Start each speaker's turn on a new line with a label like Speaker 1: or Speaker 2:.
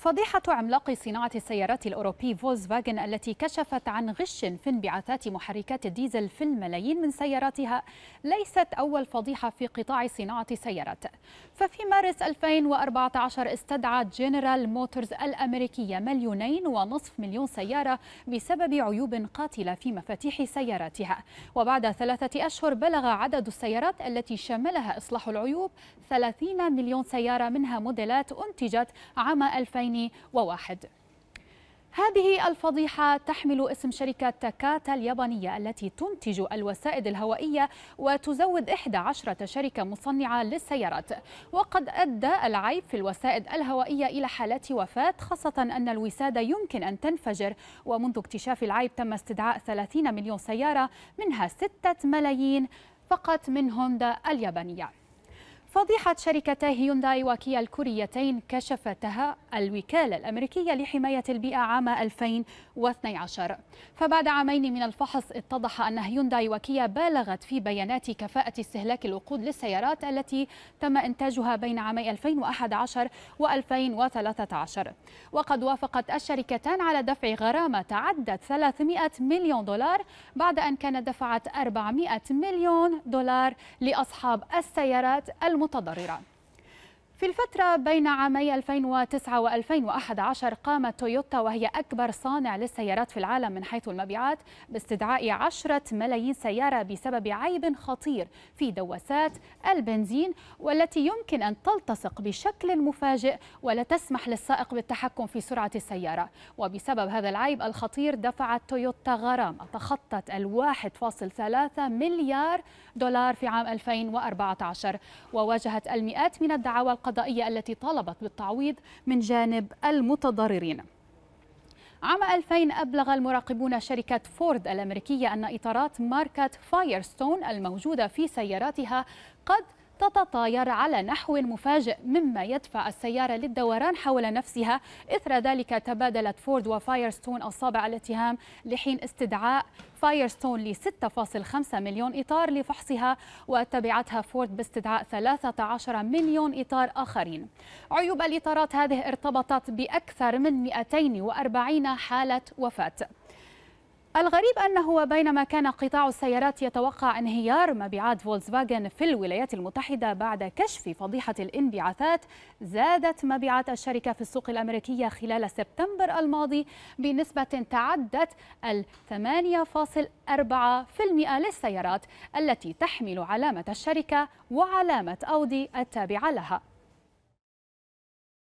Speaker 1: فضيحة عملاق صناعة السيارات الأوروبي فولكس فاجن التي كشفت عن غش في انبعاثات محركات الديزل في الملايين من سياراتها ليست أول فضيحة في قطاع صناعة السيارات ففي مارس 2014 استدعت جنرال موتورز الأمريكية مليونين ونصف مليون سيارة بسبب عيوب قاتلة في مفاتيح سياراتها وبعد ثلاثة أشهر بلغ عدد السيارات التي شملها إصلاح العيوب 30 مليون سيارة منها موديلات أنتجت عام 2000 2001 هذه الفضيحة تحمل اسم شركة تاكاتا اليابانية التي تنتج الوسائد الهوائية وتزود 11 شركة مصنعة للسيارات وقد أدى العيب في الوسائد الهوائية إلى حالات وفاة خاصة أن الوسادة يمكن أن تنفجر ومنذ اكتشاف العيب تم استدعاء 30 مليون سيارة منها 6 ملايين فقط من هوندا اليابانية فضيحة شركتا هيونداي وكيا الكوريتين كشفتها الوكالة الأمريكية لحماية البيئة عام 2012 فبعد عامين من الفحص اتضح أن هيونداي وكيا بالغت في بيانات كفاءة استهلاك الوقود للسيارات التي تم إنتاجها بين عامي 2011 و2013 وقد وافقت الشركتان على دفع غرامة تعدت 300 مليون دولار بعد أن كانت دفعت 400 مليون دولار لأصحاب السيارات الم المتضررة في الفترة بين عامي 2009 و2011 قامت تويوتا وهي أكبر صانع للسيارات في العالم من حيث المبيعات باستدعاء 10 ملايين سيارة بسبب عيب خطير في دواسات البنزين والتي يمكن أن تلتصق بشكل مفاجئ ولا تسمح للسائق بالتحكم في سرعة السيارة وبسبب هذا العيب الخطير دفعت تويوتا غرامة تخطت ال 1.3 مليار دولار في عام 2014 وواجهت المئات من الدعاوى القضية القضائية التي طالبت بالتعويض من جانب المتضررين عام 2000 أبلغ المراقبون شركة فورد الأمريكية أن إطارات ماركة فايرستون الموجودة في سياراتها قد تتطاير على نحو مفاجئ مما يدفع السيارة للدوران حول نفسها إثر ذلك تبادلت فورد وفايرستون أصابع الاتهام لحين استدعاء فايرستون ل 6.5 مليون إطار لفحصها وتبعتها فورد باستدعاء 13 مليون إطار آخرين عيوب الإطارات هذه ارتبطت بأكثر من 240 حالة وفاة الغريب أنه بينما كان قطاع السيارات يتوقع انهيار مبيعات فولكسفاجن في الولايات المتحدة بعد كشف فضيحة الانبعاثات زادت مبيعات الشركة في السوق الأمريكية خلال سبتمبر الماضي بنسبة تعدت في 8.4% للسيارات التي تحمل علامة الشركة وعلامة أودي التابعة لها